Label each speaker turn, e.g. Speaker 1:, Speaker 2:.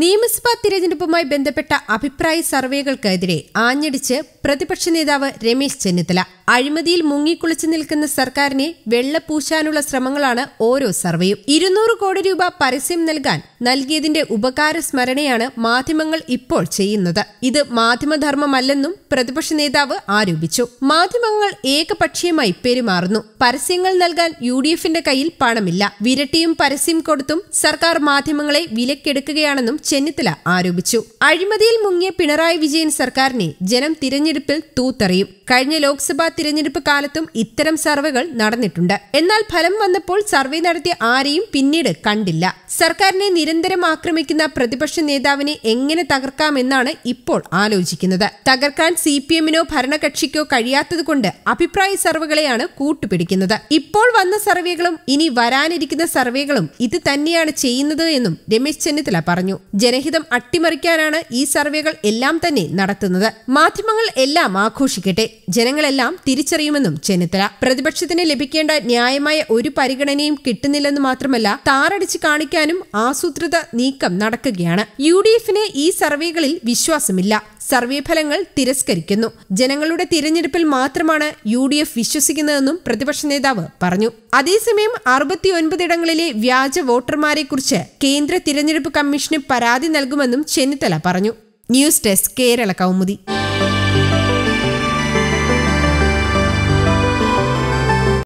Speaker 1: നിയമസഭാ തിരഞ്ഞെടുപ്പുമായി ബന്ധപ്പെട്ട അഭിപ്രായ സർവേകൾക്കെതിരെ ആഞ്ഞടിച്ച് പ്രതിപക്ഷ നേതാവ് രമേശ് ചെന്നിത്തല അഴിമതിയിൽ മുങ്ങിക്കുളിച്ചു നിൽക്കുന്ന സർക്കാരിനെ വെള്ളപൂശാനുള്ള ശ്രമങ്ങളാണ് ഓരോ സർവേയും ഇരുന്നൂറ് കോടി രൂപ പരസ്യം നൽകാൻ നൽകിയതിന്റെ ഉപകാര സ്മരണയാണ് മാധ്യമങ്ങൾ ഇപ്പോൾ ചെയ്യുന്നത് ഇത് മാധ്യമധർമ്മമല്ലെന്നും പ്രതിപക്ഷ നേതാവ് ആരോപിച്ചു മാധ്യമങ്ങൾ ഏകപക്ഷീയമായി പെരുമാറുന്നു പരസ്യങ്ങൾ നൽകാൻ യു ഡി എഫിന്റെ കയ്യിൽ പണമില്ല വിരട്ടിയും പരസ്യം കൊടുത്തും സർക്കാർ മാധ്യമങ്ങളെ വിലക്കെടുക്കുകയാണെന്നും ചെന്നിത്തല ആരോപിച്ചു അഴിമതിയിൽ മുങ്ങിയ പിണറായി വിജയൻ സർക്കാരിനെ ജനം തിരഞ്ഞെടുപ്പിൽ തൂത്തറിയും കഴിഞ്ഞ ലോക്സഭാ തിരഞ്ഞെടുപ്പ് കാലത്തും ഇത്തരം സർവേകൾ നടന്നിട്ടുണ്ട് എന്നാൽ ഫലം വന്നപ്പോൾ സർവേ നടത്തിയ ആരെയും പിന്നീട് കണ്ടില്ല സർക്കാരിനെ നിരന്തരം ആക്രമിക്കുന്ന പ്രതിപക്ഷ നേതാവിനെ എങ്ങനെ തകർക്കാമെന്നാണ് ഇപ്പോൾ ആലോചിക്കുന്നത് തകർക്കാൻ സി പി എമ്മിനോ ഭരണകക്ഷിക്കോ കഴിയാത്തതുകൊണ്ട് അഭിപ്രായ സർവേകളെയാണ് കൂട്ടുപിടിക്കുന്നത് ഇപ്പോൾ വന്ന സർവേകളും ഇനി വരാനിരിക്കുന്ന സർവേകളും ഇത് തന്നെയാണ് ചെയ്യുന്നത് എന്നും രമേശ് ചെന്നിത്തല പറഞ്ഞു ജനഹിതം അട്ടിമറിക്കാനാണ് ഈ സർവേകൾ എല്ലാം തന്നെ നടത്തുന്നത് മാധ്യമങ്ങൾ എല്ലാം ആഘോഷിക്കട്ടെ ജനങ്ങളെല്ലാം തിരിച്ചറിയുമെന്നും ചെന്നിത്തല പ്രതിപക്ഷത്തിന് ലഭിക്കേണ്ട ന്യായമായ ഒരു പരിഗണനയും കിട്ടുന്നില്ലെന്ന് മാത്രമല്ല താറടിച്ച് കാണിക്കാനും ആസൂത്രിത നീക്കം നടക്കുകയാണ് യു ഡി എഫിന് ഈ സർവേകളിൽ വിശ്വാസമില്ല സർവേ ഫലങ്ങൾ തിരസ്കരിക്കുന്നു ജനങ്ങളുടെ തിരഞ്ഞെടുപ്പിൽ മാത്രമാണ് യു ഡി എഫ് വിശ്വസിക്കുന്നതെന്നും പ്രതിപക്ഷ നേതാവ് പറഞ്ഞു അതേസമയം അറുപത്തിയൊൻപതിടങ്ങളിലെ വ്യാജ വോട്ടർമാരെക്കുറിച്ച് കേന്ദ്ര തിരഞ്ഞെടുപ്പ് കമ്മീഷന് പരാതി നൽകുമെന്നും ചെന്നിത്തല പറഞ്ഞു ന്യൂസ് ഡെസ്ക് കേരള കൗമുദി